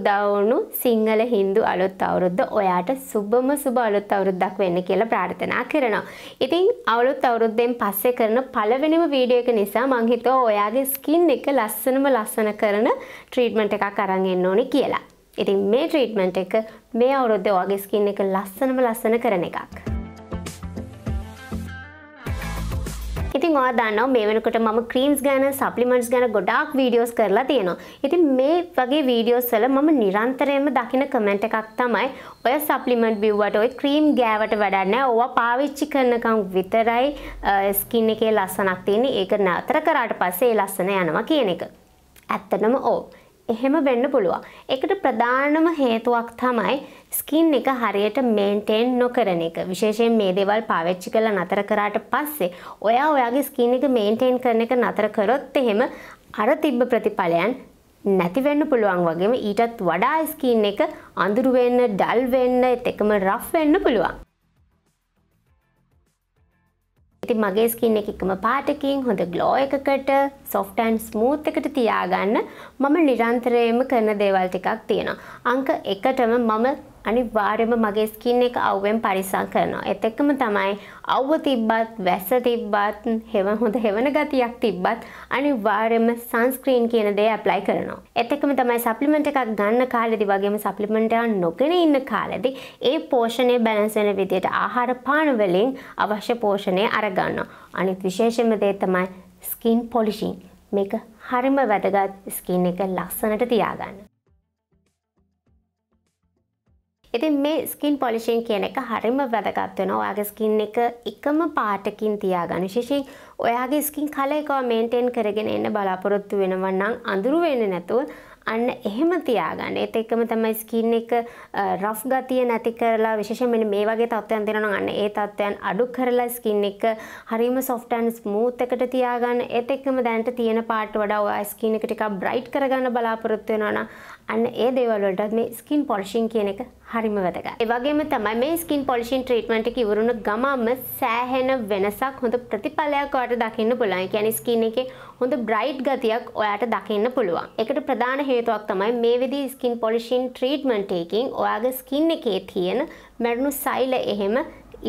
උදවුණු සිංහල හින්දු අලුත් අවුරුද්ද ඔයාට සුබම සුබ අලුත් අවුරුද්දක් වෙන්න කියලා ප්‍රාර්ථනා කරනවා. ඉතින් අවුරුත් අවුරුද්දෙන් පස්සේ කරන පළවෙනිම වීඩියෝ එක නිසා මං හිතුවා ඔයාගේ ස්කින් එක ලස්සනම ලස්සන කරන ට්‍රීට්මන්ට් එකක් අරන් එන්න ඕනේ කියලා. ඉතින් මේ ට්‍රීට්මන්ට් එක මේ අවුරුද්දේ ඔයාගේ ස්කින් එක ලස්සනම ලස්සන කරන එකක්. ඉතින් ඔයා දන්නවා මේ වෙනකොට මම ක්‍රීම්ස් ගැන සප්ලිමන්ට්ස් ගැන ගොඩාක් වීඩියෝස් කරලා තියෙනවා. ඉතින් මේ වගේ වීඩියෝස් වල මම නිරන්තරයෙන්ම දකින කමෙන්ට් එකක් තමයි ඔය සප්ලිමන්ට් බිව්වට ඔය ක්‍රීම් ගෑවට වැඩක් නැහැ. ඕවා පාවිච්චි කරනකම් විතරයි ස්කින් එකේ ලස්සනක් තියෙන්නේ. ඒක නතර කරාට පස්සේ ඒ ලස්සන යනවා කියන එක. ඇත්තටම ඕ. එහෙම වෙන්න පුළුවන්. ඒකට ප්‍රධානම හේතුවක් තමයි ස්කින් එක හරියට මේන්ටේන් නොකරන එක. විශේෂයෙන් මේ දේවල් පාවිච්චි කරලා නතර කරාට පස්සේ ඔයා ඔයාගේ ස්කින් එක මේන්ටේන් කරන එක නතර කරොත් එහෙම අර තිබ්බ ප්‍රතිඵලයන් නැති වෙන්න පුළුවන් වගේම ඊටත් වඩා ස්කින් එක අඳුරු වෙන්න, ඩල් වෙන්න, ඒත් එකම රෆ් වෙන්න පුළුවන්. ඉතින් මගේ ස්කින් එක එකම පාටකින් හොඳ ග්ලෝ එකකට සොෆ්ට් ඇන්ඩ් ස්මූත් එකට තියාගන්න මම නිරන්තරයෙන්ම කරන දේවල් ටිකක් තියෙනවා. අංක එකටම මම අනිවාර්යයෙන්ම මගේ ස්කින් එක අවුවෙන් පරිස්සම් කරනවා. ඒත් එක්කම තමයි අවුව තිබ්බත්, වැස්ස තිබ්බත්, හෙව හොඳ හෙවන ගතියක් තිබ්බත් අනිවාර්යයෙන්ම සන්ස්ක්‍රීන් කියන දේ ඇප්ලයි කරනවා. ඒත් එක්කම තමයි සප්ලිමන්ට් එකක් ගන්න කාලෙදි වගේම සප්ලිමන්ට් එකක් නොගෙන ඉන්න කාලෙදි ඒ පෝෂණය බැලන්ස් වෙන විදිහට ආහාර පාන වලින් අවශ්‍ය පෝෂණය අරගන්නවා. අනිත් විශේෂම දේ තමයි ස්කින් පොලිෂින්. මේක හරිම වැදගත් ස්කින් එක ලස්සනට තියාගන්න. ඉතින් මේ ස්කින් පොලිෂින් කියන එක හරිම වැදගත් වෙනවා. ඔයාගේ ස්කින් එක එකම පාටකින් තියාගන්න. විශේෂයෙන් ඔයාගේ ස්කින් කලර් එක මේන්ටේන් කරගෙන එන්න බලාපොරොත්තු වෙනවා නම් අඳුරු වෙන්නේ නැතුව අන්න එහෙම තියාගන්න. ඒත් එක්කම තමයි ස්කින් එක රෆ් ගතිය නැති කරලා විශේෂයෙන් මෙන්න මේ වගේ තත්ත්වයන් දෙනවා නම් අන්න ඒ තත්ත්වයන් අඩු කරලා ස්කින් එක හරිම soft and smooth එකට තියාගන්න. ඒත් එක්කම දැනට තියෙන පාට වඩා ඔයා ස්කින් එක ටිකක් bright කරගන්න බලාපොරොත්තු වෙනවා නම් අන්න ඒ දේවල්වලටත් මේ ස්කින් පොලිෂින් කියන එක හරිම වැදගත්. ඒ වගේම තමයි මේ ස්කින් පොලිෂින් ට්‍රීට්මන්ට් එක ඉවරුණු ගමම සෑහෙන වෙනසක් හොඳ ප්‍රතිඵලයක් ඔයාලට දකින්න පුළුවන්. ඒ කියන්නේ ස්කින් එකේ හොඳ බ්‍රයිට් ගතියක් ඔයාට දකින්න පුළුවන්. ඒකට ප්‍රධාන හේතුවක් තමයි මේ විදිහේ ස්කින් පොලිෂින් ට්‍රීට්මන්ට් එකකින් ඔයාගේ ස්කින් එකේ තියෙන මැරුණු සෛල එහෙම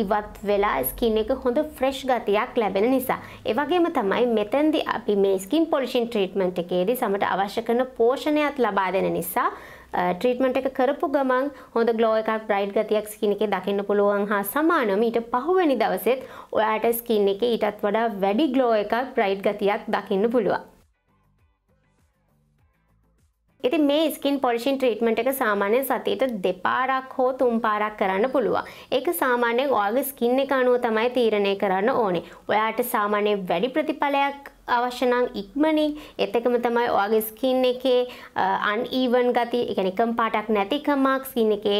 ඉවත් වෙලා ස්කින් එක හොඳ ෆ්‍රෙෂ් ගතියක් ලැබෙන නිසා. ඒ වගේම තමයි මෙතෙන්දි අපි මේ ස්කින් පොලිෂින් ට්‍රීට්මන්ට් එකේදී සමට අවශ්‍ය කරන පෝෂණයත් ලබා දෙන නිසා ට්‍රීට්මන්ට් එක කරපු ගමන් හොඳ ග්ලෝ එකක් බ්‍රයිට් ගතියක් ස්කින් එකේ දකින්න පුළුවන් හා සමානව ඊට පහුවෙනි දවසෙත් ඔයාට ස්කින් එකේ ඊටත් වඩා වැඩි ග්ලෝ එකක් බ්‍රයිට් ගතියක් දකින්න පුළුවන්. ඉතින් මේ ස්කින් පොලිෂින් ට්‍රීට්මන්ට් එක සාමාන්‍යයෙන් සතියට දෙපාරක් හෝ තුන් පාරක් කරන්න පුළුවන්. ඒක සාමාන්‍යයෙන් ඔයාගේ ස්කින් එක අනුව තමයි තීරණය කරන්න ඕනේ. ඔයාට සාමාන්‍යයෙන් වැඩි ප්‍රතිඵලයක් අවශ්‍ය නම් ඉක්මනින් එතකම තමයි ඔයාගේ ස්කින් එකේ අන්ඊවන් ගතිය, ඒ කියන්නේ කම්පාටක් නැතිකමක් ස්කින් එකේ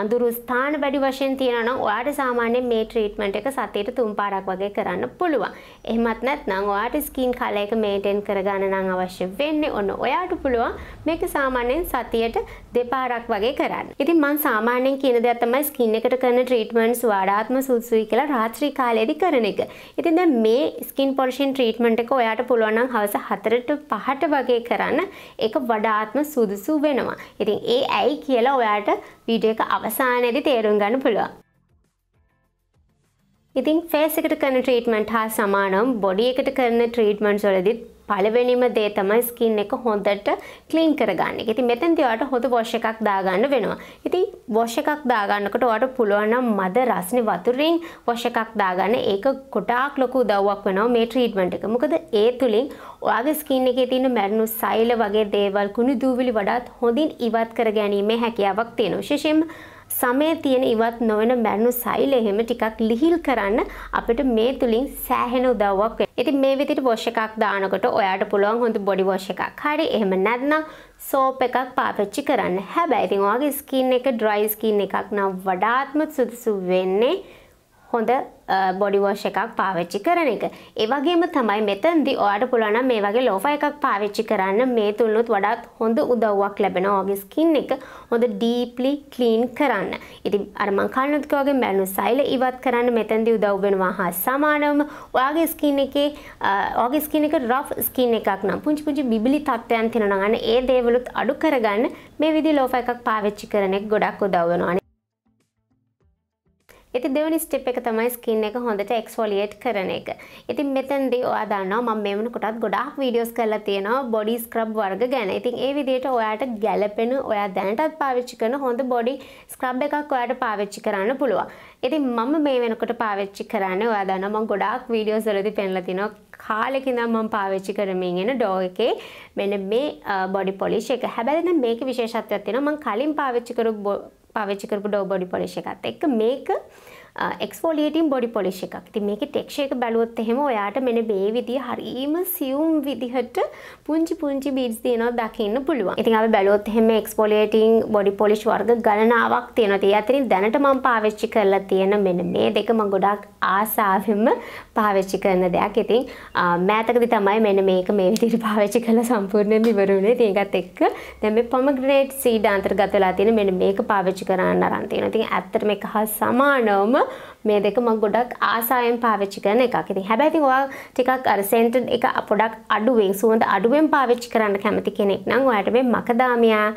අඳුරු ස්ථාන වැඩි වශයෙන් තියෙනවා නම් ඔයාට සාමාන්‍යයෙන් මේ ට්‍රීට්මන්ට් එක සතියට තුන් පාරක් වගේ කරන්න පුළුවන්. එහෙමත් නැත්නම් ඔයාට ස්කින් කලර් එක මේන්ටේන් කරගන්න නම් අවශ්‍ය වෙන්නේ ඔන්න ඔයාට පුළුවන් මේක සාමාන්‍යයෙන් සතියට දෙපාරක් වගේ කරන්න. ඉතින් මම සාමාන්‍යයෙන් කියන දේ තමයි ස්කින් එකට කරන ට්‍රීට්මන්ට්ස් වඩාත්ම සුදුසුයි කියලා රාත්‍රී කාලයේදී කරන එක. ඉතින් දැන් මේ ස්කින් පොලිෂින් ට්‍රීට්මන්ට් ට්‍රීට්මන්ට් එක ඔයාට පුළුවන් නම් හවස 4ට 5ට වගේ කරන්න ඒක වඩාත්ම සුදුසු වෙනවා. ඉතින් ඒ ඇයි කියලා ඔයාට වීඩියෝ එක අවසානයේදී තේරුම් ගන්න පුළුවන්. ඉතින් ෆේස් එකට කරන ට්‍රීට්මන්ට් හා සමානව බොඩි එකට කරන ට්‍රීට්මන්ට්ස් වලදීත් පළවෙනිම දේ තමයි ස්කින් එක හොඳට ක්ලීන් කරගන්න එක. ඉතින් මෙතෙන්දී ඔයාලට හොඳ වොෂ් එකක් දාගන්න වෙනවා. ඉතින් වොෂ් එකක් දාගන්නකොට ඔයාලට පුළුවන් නම් මද රස්නේ වතුරින් වොෂ් එකක් දාගන්න. ඒක ගොඩාක් ලොකු උදව්වක් වෙනවා මේ ට්‍රීට්මන්ට් එක. මොකද ඒ තුලින් ඔයාගේ ස්කින් එකේ තියෙන මැරුණු සෛල වගේ දේවල් කුණු දූවිලි වඩාත් හොඳින් ඉවත් කර ගැනීමේ හැකියාවක් තියෙනවා. විශේෂයෙන්ම සමේ තියෙන ඉවත් නොවන බැනු සෛල එහෙම ටිකක් ලිහිල් කරන්න අපිට මේ තුලින් සෑහෙන උදව්වක් වෙනවා. ඉතින් මේ විදිහට වොෂ් එකක් දානකොට ඔයාට පුළුවන් හොඳ බොඩි වොෂ් එකක්. හරි එහෙම නැත්නම් සෝප් එකක් පාවිච්චි කරන්න. හැබැයි ඉතින් ඔයාගේ ස්කින් එක ඩ්‍රයි ස්කින් එකක් නම් වඩාත්ම සුදුසු වෙන්නේ හොඳ බොඩිවෝෂ් එකක් පාවිච්චි කරන එක. ඒවගේම තමයි මෙතන්දි ඔයාට පුළන මේ වගේ ලෝෆ එකක් පාවිච්චි කරන්න මේ තුල්ලුත් වඩාත් හොඳ උදව්වක් ලැබෙන ඕගිස්කින් එක හොඳ ඩීප්ලි කලීන් කරන්න. ඉති අරමංකල්නුත්කෝගේ මැලු සයිල ඉවත් කරන්න මෙතැදි උදව්බෙනවා හා සමානවම ඔයාගේ ස්කින් එකේ ඕගිස්කින් එක රොෆ් ස්කින් එකක් නම් පුංචි පුංචි බිබිලි තත්ත්වයන් තිනනගන්න ඒ දේවලුත් අඩු කරගන්න මේ විදි ලෝෆ එකක් පාවිච්චි කරනෙක් ගොඩක් උදව්වෙනවා. ඉති දෙවනි ස්ටෙප් එක තමයි ස්කින් එක හොඳට එක්ස්ෆෝලියේට් කරන එක. ඉතින් මෙතෙන්දී ඔයා දන්නවා මම මේ වෙනකොටත් ගොඩාක් වීඩියෝස් කරලා තියෙනවා බොඩි ස්ක්‍රබ් වර්ග ගැන. ඉතින් ඒ විදිහට ඔයාට ගැළපෙන ඔයා දැනටත් පාවිච්චි කරන හොඳ බොඩි ස්ක්‍රබ් එකක් ඔයාට පාවිච්චි කරන්න පුළුවන්. ඉතින් මම මේ වෙනකොට පාවිච්චි කරන්නේ ඔයා දන්නවා මම ගොඩාක් වීඩියෝස් වලදී පෙන්ලා තිනවා කාලෙක ඉඳන් මම පාවිච්චි කරමින් එන ඩෝ එකේ මෙන්න මේ බොඩි පොලිෂ් එක. හැබැයි දැන් මේකේ විශේෂත්වයක් තියෙනවා මම කලින් පාවිච්චි කරපු පාවිච්චි කරපු ඩෝ බොඩි පොලිෂ් එකත් එක්ක මේක එක්ස්ෆෝලියටම් බොඩි පොලිෂ් එකක් ති මේක ටෙක්ෂයක බැලුවොත් එහෙම ඔයාට මෙන බේ විදි හරීම සියුම් විදිහට පුංචි පුංචි බිඩස් තියනො දකින්න පුළුවන් ඉතින් අප බැලුවොත් එහෙම එක්ස්පොලේටන් බොඩි පොලිෂ් වර්ග ගණනාවක් තියෙන තිය අතරින් දැනට මං පාවිච්චි කරලා තියෙන මෙන මේ දෙක ම ගොඩක් ආසාහෙම පාවිච්චි කරන දෙයක් ඉතින් මෑතකදි තමයි මෙන මේක මේ විදිට පාවිච්චි කළ සම්පූර්ණයෙන් විවරුණේ තියගත් එක්ක දැම පොමග්‍රේට් සීඩ අන්තර්ගතලා තියෙන මෙන මේක පාවිච්චි කරන්න අරන්තියෙන තින් ඇත්තර මේ හා සමානවම තියෙනවා මේ දෙක මම ගොඩක් ආසාවෙන් පාවිච්චි කරන එකක්. ඉතින් හැබැයි ඉතින් ඔයා ටිකක් අර සෙන්ටඩ් එක පොඩක් අඩුවෙන් සුවඳ අඩුවෙන් පාවිච්චි කරන්න කැමති කෙනෙක් නම් ඔයාට මේ මකදාමියා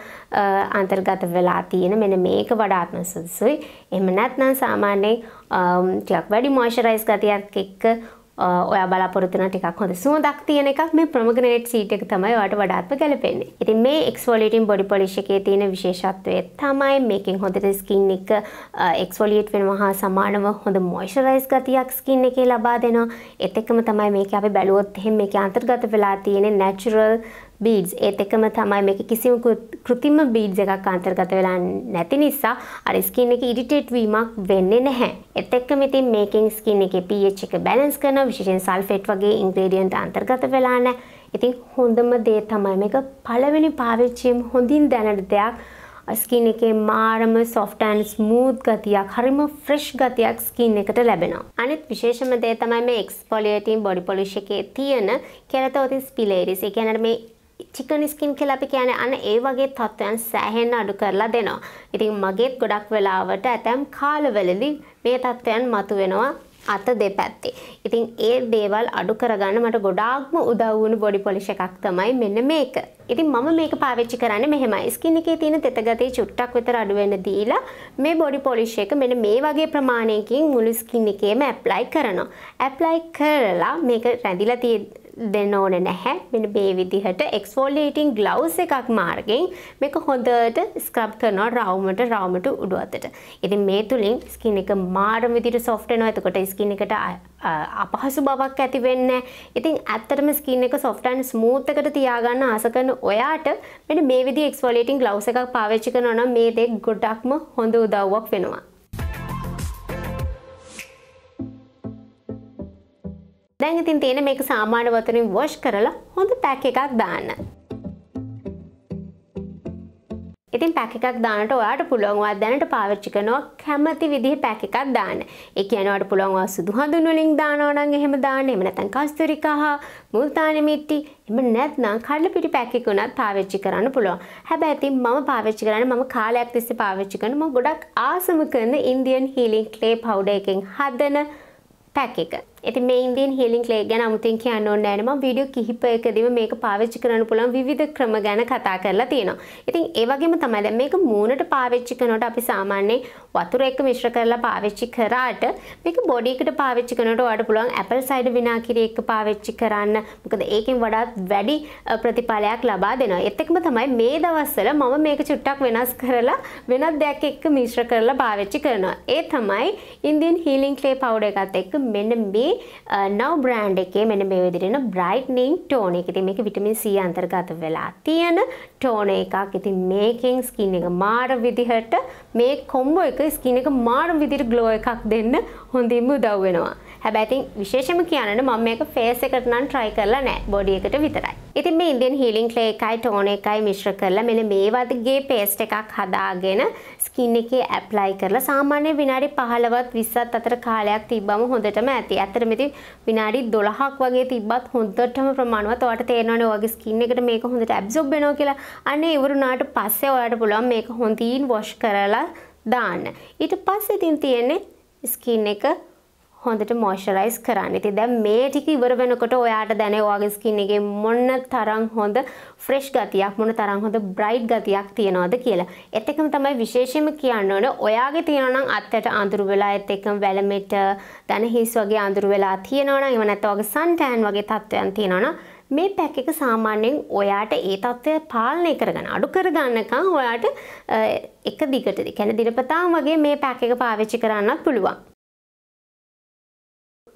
අන්තර්ගත වෙලා තියෙන මෙන්න මේක වඩාත්ම සුදුසුයි. එහෙම නැත්නම් සාමාන්‍යයෙන් ටිකක් වැඩි මොයිස්චරයිස් ගතියක් එක්ක ඔයා බලාපොරත්තුන ටිකක් හොඳ සුවදක් තියෙන එකක් මේ ප්‍රමගනේට් සීට එක තමයි වට වඩාත්ම ගැලපෙන්නේ. ඉතින් මේ එක්ස්වොලිටින් බොඩි පොලිෂ් එකේ තියෙන විශේෂත්වය තමයි මේකෙන් හොඳට ස්කින් එක එක්ස්වොලියට් වෙනවා හා සමානව හොඳ මොයිස්චරයිස් ගතියක් ස්කින් එකේ ලබා දෙනවා. ඒත් එක්කම තමයි මේක අපි බැලුවොත් එහෙම මේකේ අන්තර්ගත වෙලා තියෙන නැචරල් බීඩ්ස් ඒත් එකම තමයි මේක කිසිම කෘතිම බීඩ්ස් එකක් අන්තර්ගත වෙලා නැති නිසා අර ස්කින් එක ඉරිටේට් වීමක් වෙන්නේ නැහැ. ඒත් එක්කම ඉතින් මේකෙන් ස්කින් එකේ pH එක බැලන්ස් කරන විශේෂයෙන් සල්ෆේට් වගේ ඉන්ග්‍රීඩියන්ට් අන්තර්ගත වෙලා නැහැ. ඉතින් හොඳම දේ තමයි මේක පළවෙනි පාවිච්චියෙන් හොඳින් දැනට දෙයක් ස්කින් එකේ මාරම සොෆ්ට් ඇන් ස්මූත් ගතියක් හරිම ෆ්‍රෙෂ් ගතියක් ස්කින් එකට ලැබෙනවා. අනිත් විශේෂම දේ තමයි මේ එක්ස්ෆොලියේටින් බොඩි පොලිෂ් එකේ තියෙන කෙරතෝතිස් පිලේරිස්. ඒ කියන්නේ මේ චිකන් ස්කින් කියලා අපි කියන්නේ අන්න ඒ වගේ තත්ත්වයන් සෑහෙන්න අඩු කරලා දෙනවා. ඉතින් මගේත් ගොඩක් වෙලාවට ඇතැම් කාලවලදී මේ තත්ත්වයන් මතුවෙනවා අත දෙපැත්තේ. ඉතින් ඒ දේවල් අඩු කරගන්න මට ගොඩාක්ම උදව් වුණු බොඩි පොලිෂ් එකක් තමයි මෙන්න මේක. ඉතින් මම මේක පාවිච්චි කරන්නේ මෙහෙමයි. ස්කින් එකේ තියෙන තෙත ගතිය චුට්ටක් විතර අඩු වෙන්න දීලා මේ බොඩි පොලිෂ් එක මෙන්න මේ වගේ ප්‍රමාණයකින් මුළු ස්කින් එකේම ඇප්ලයි කරනවා. ඇප්ලයි කරලා මේක රැඳිලා තියෙන දෙන්න ඕන නැහැ මෙන්න මේ විදිහට එක්ස්ෆෝලේටින් ග්ලව්ස් එකක් මාර්ගෙන් මේක හොඳට ස්ක්‍රබ් කරනවා රවුමට රවුමට උඩු අතට. ඉතින් මේ තුලින් ස්කින් එක මාරම විදිහට සොෆ්ට් වෙනවා. එතකොට ස්කින් එකට අපහසු බවක් ඇති වෙන්නේ ඉතින් ඇත්තටම ස්කින් එක සොෆ්ට් ඇන්ඩ් ස්මූත් එකට තියාගන්න ආස කරන ඔයාට මෙන්න මේ විදිහේ එක්ස්ෆෝලේටින් ග්ලව්ස් එකක් පාවිච්චි කරනවා නම් මේ දේ ගොඩක්ම හොඳ උදව්වක් වෙනවා. දැන් ඉතින් තියෙන මේක සාමාන්‍ය වතුරින් වොෂ් කරලා හොඳ පැක් එකක් දාන්න. ඉතින් පැක් එකක් දානට ඔයාට පුළුවන්වා දැනට පාවිච්චි කරනවා කැමති විදිහේ පැක් එකක් දාන්න. ඒ කියන්නේ ඔයාට පුළුවන්වා සුදු හඳුන් වලින් දානවා නම් එහෙම දාන්න. එහෙම නැත්නම් කස්තුරිකා, මුල්තානි මිටි, එහෙම නැත්නම් කඩලපිටි පැක් එක උනත් පාවිච්චි කරන්න පුළුවන්. හැබැයි ඉතින් මම පාවිච්චි කරන්නේ මම කාලයක් තිස්සේ පාවිච්චි කරන මම ගොඩක් ආසම කරන ඉන්දියන් හීලින් ක්ලේ පවුඩර් එකෙන් හදන පැක් එක. ඇති මේ ඉන්දියන් හිලින් ක්ලේ ගැන අමුතෙන් කියන්න ඕනේ නැහැ මම වීඩියෝ කිහිපයකදීම මේක පාවිච්චි කරන්න පුළුවන් විවිධ ක්‍රම ගැන කතා කරලා තියෙනවා. ඉතින් ඒ වගේම තමයි දැන් මේක මූණට පාවිච්චි කරනකොට අපි සාමාන්‍යයෙන් වතුර එක්ක මිශ්‍ර කරලා පාවිච්චි කරාට මේක බොඩි එකට පාවිච්චි කරනකොට ඔයාලට පුළුවන් ඇපල් සයිඩර් විනාකිරි එක්ක පාවිච්චි කරන්න. මොකද ඒකෙන් වඩාත් වැඩි ප්‍රතිඵලයක් ලබා දෙනවා. ඒත් එක්කම තමයි මේ දවස්වල මම මේක චුට්ටක් වෙනස් කරලා වෙනත් දෙයක් එක්ක මිශ්‍ර කරලා පාවිච්චි කරනවා. ඒ තමයි ඉන්දියන් හීලින් ක්ලේ පවුඩර් එකත් එක්ක මෙන්න මේ නව බ්‍රෑන්් එකේ මෙන මේ විදිරෙන බ්‍රයිට්නිං ටෝන එක ඉතින් මේක විටමින් C අන්තර්ගත වෙලා තියෙන ටෝන එකක් ඉතින් මේකෙන් ස්කින් එක මාර විදිහට මේ කොම්බෝ එක ස්කින් එක මාර විදිහට ග්ලෝ එකක් දෙන්න හොඳින්ම උදව් වෙනවා හැබැයි ඉතින් විශේෂම කියන්න මම මේක ෆේස් එකට නම් try කරලා නැහැ බොඩි එකට විතරයි. ඉතින් මේ ඉන්දියන් හීලින් ක්ලේ එකයි ටෝන එකයි මිශ්‍ර කරලා මෙන්න මේ වගේ පේස්ට් එකක් හදාගෙන ස්කින් එකේ ඇප්ලයි කරලා සාමාන්‍ය විනාඩි 15ත් 20ත් අතර කාලයක් තිබ්බම හොඳටම ඇති. ඇත්තටම ඉතින් විනාඩි 12ක් වගේ තිබ්බත් හොඳටම ප්‍රමාණවත්. ඔයාලට තේරෙනවනේ ඔයගේ ස්කින් එකට මේක හොඳට ඇබ්සෝබ් වෙනවා කියලා. අනේ ඉවරුණාට පස්සේ ඔයාලට පුළුවන් මේක හොඳින් වොෂ් කරලා දාන්න. ඊට පස්සේ ඉතින් තියෙන්නේ ස්කින් එක හොඳට මොයිස්චරයිස් කරන්න. ඉතින් දැන් මේ ටික ඉවර වෙනකොට ඔයාට දැනේ ඔයාගේ ස්කින් එකේ මොන තරම් හොඳ ෆ්‍රෙෂ් ගතියක් මොන තරම් හොඳ බ්‍රයිට් ගතියක් තියනවද කියලා. ඒත් එකම තමයි විශේෂයෙන්ම කියන්න ඕනේ ඔයාගේ තියෙනවා නම් අත්තට අඳුරු වෙලා ඒත් එකම වැලමෙට දන හිස් වගේ අඳුරු වෙලා තියෙනවා නම් එව නැත්නම් ඔයාගේ සන්ටෑන් වගේ තත්ත්වයන් තියෙනවා නම් මේ පැක් එක සාමාන්‍යයෙන් ඔයාට ඒ තත්ත්වය පාලනය කරගන්න අඩු කරගන්නකම් ඔයාට එක දිගට කියන්නේ දිනපතාම වගේ මේ පැක් එක පාවිච්චි කරන්නත් පුළුවන්.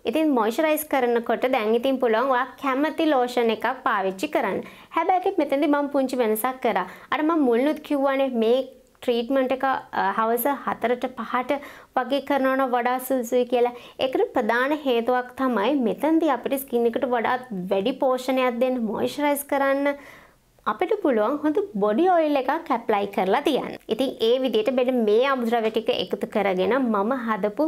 ඉතින් මොයිස්චරයිස් කරනකොට දැන් ඉතින් පුළුවන් ඔයා කැමති ලෝෂන් එකක් පාවිච්චි කරන්න. හැබැයි මෙතෙන්දි මම පුංචි වෙනසක් කරා. අර මම මුලිනුත් කිව්වනේ මේ ට්‍රීට්මන්ට් එක හවස හතරට පහට වගේ කරනවන වඩා සුසුයි කියලා එකට ප්‍රධාන හේතුවක් තමයි මෙතන්දි අපිට ස්කින් එකට වඩාත් වැඩි පෝෂණයක් දෙන්න මොයිස්චරයිස් කරන්න අපිට පුළුවන් හොඳ බොඩි ඔයිල් එකක් ඇප්ලයි කරලා තියන්න. ඉතින් ඒ විදිහට මෙන්න මේ අමුද්‍රව්‍ය ටික එකතු කරගෙන මම හදපු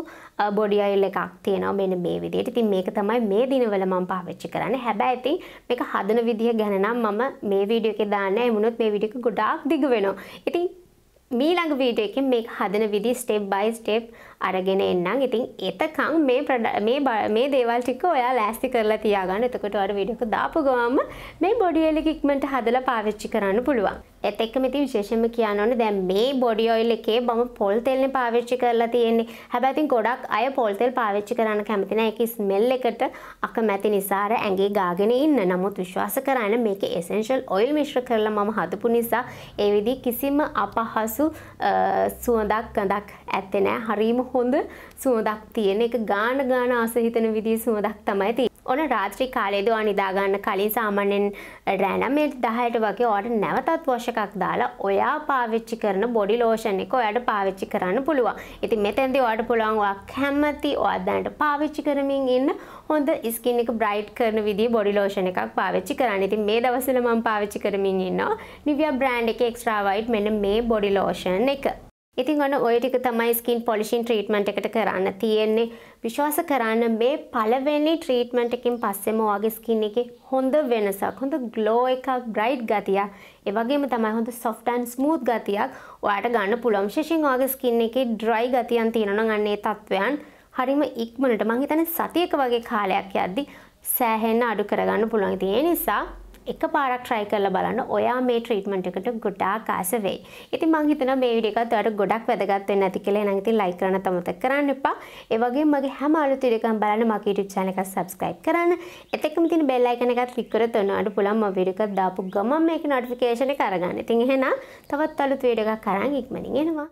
බොඩි ඔයිල් එකක් තියෙනවා මෙන්න මේ විදිහට. ඉතින් මේක තමයි මේ දිනවල මම පාවිච්චි කරන්නේ. හැබැයි ඉතින් මේක හදන විදිහ ගැන නම් මම මේ වීඩියෝ එකේ දාන්නේ. ඒ වුණොත් මේ වීඩියෝ එක ගොඩාක් දිග වෙනවා. ඉතින් මීළඟ වීඩියෝ එකෙන් මේක හදන විදි ස්ටෙප් බයි ස්ටෙප් අරගෙන එන්නම්. ඉතින් එතකන් මේ මේ මේ දේවල් ටික ඔයා ලෑස්ති කරලා තියාගන්න. එතකොට ඔයාලට වීඩියෝ එක දාපු ගමන්ම මේ බොඩි එලික ඉක්මනට හදලා පාවිච්චි කරන්න පුළුවන්. එත් එක්කම ඉතින් විශේෂයෙන්ම කියන්න ඕනේ දැන් මේ බොඩි ඔයිල් එකේ මම පොල් තෙල්නේ පාවිච්චි කරලා තියෙන්නේ. හැබැයි ඉතින් ගොඩක් අය පොල් තෙල් පාවිච්චි කරන්න කැමති නැහැ. ඒකේ ස්මෙල් එකට අකමැති නිසා අර ඇඟේ ගාගෙන ඉන්න. නමුත් විශ්වාස කරන්න මේක එසෙන්ෂල් ඔයිල් මිශ්‍ර කරලා මම හදපු නිසා ඒ විදිහ කිසිම අපහසු සුවඳක් ගඳක් ඇත්තේ නැහැ. හරීම හොඳ සුවඳක් තියෙන. ඒක ගාන ගාන ආස හිතෙන විදිහේ සුවඳක් තමයි ඕන රාත්‍රී කාලේදවා නිදාගන්න කලින් සාමාන්‍යෙන් රැනමේ දහයට වගේ ඕට නැවතත් වෝෂකක් දාලා ඔයා පාවිච්චි කරන බොඩි ලෝෂණ එක ඔයාට පාවිච්චි කරන්න පුළුවන්. ඉතින් මෙතෙන්දි ඔයාට පුළුවන් ඔයා කැමති ඔයාත් දැනට පාවිච්චි කරමින් ඉන්න හොඳ ස්කින් එක බ්‍රයිට් කරන විදිය බොඩි ලෝෂණ එකක් පාවිච්චි කරන්න. ඉතින් මේ දවස්වල මම පාවිච්චි කරමින් ඉන්නවා Nivea brand එකේ extra white මෙන්න මේ බොඩි ලෝෂණ එක. ඉතින් ඔන්න ඔය ටික තමයි ස්කින් පොලිෂින් ට්‍රීට්මන්ට් එකට කරන්න තියෙන්නේ. විශ්වාස කරන්න මේ පළවෙනි ට්‍රීට්මන්ට් එකකින් පස්සෙම ඔයාගේ ස්කින් එකේ හොඳ වෙනසක්, හොඳ ග්ලෝ එකක්, බ්‍රයිට් ගතියක්, ඒ වගේම තමයි හොඳ soft and smooth ගතියක් ඔයාට ගන්න පුළුවන්. විශේෂයෙන් ඔයාගේ ස්කින් එකේ dry ගතියක් තියෙනවා නම් අන්න ඒ තත්වයන් හරිම ඉක්මනට මං හිතන්නේ සතියක වගේ කාලයක් යද්දි සෑහෙන්න අඩු කරගන්න පුළුවන්. ඉතින් ඒ නිසා එක පාරක් ට්‍රයි කරලා බලන්න ඔයා මේ ට්‍රීට්මන්ට් එකට ගොඩාක් ආස වෙයි. ඉතින් මම හිතනවා මේ වීඩියෝ එකත් ඔයාලට ගොඩක් වැදගත් වෙන්න ඇති කියලා. එහෙනම් ඉතින් ලයික් කරන්න අමතක කරන්න එපා. ඒ වගේම මගේ හැම අලුත් වීඩියෝ එකක්ම බලන්න මගේ YouTube channel එක subscribe කරන්න. එතෙක්ම තියෙන bell icon එකත් click කරොත් ඔයාලට පුළුවන් මම වීඩියෝ එකක් දාපු ගමන් මේකේ notification එක අරගන්න. ඉතින් එහෙනම් තවත් අලුත් වීඩියෝ එකක් අරන් ඉක්මනින් එනවා.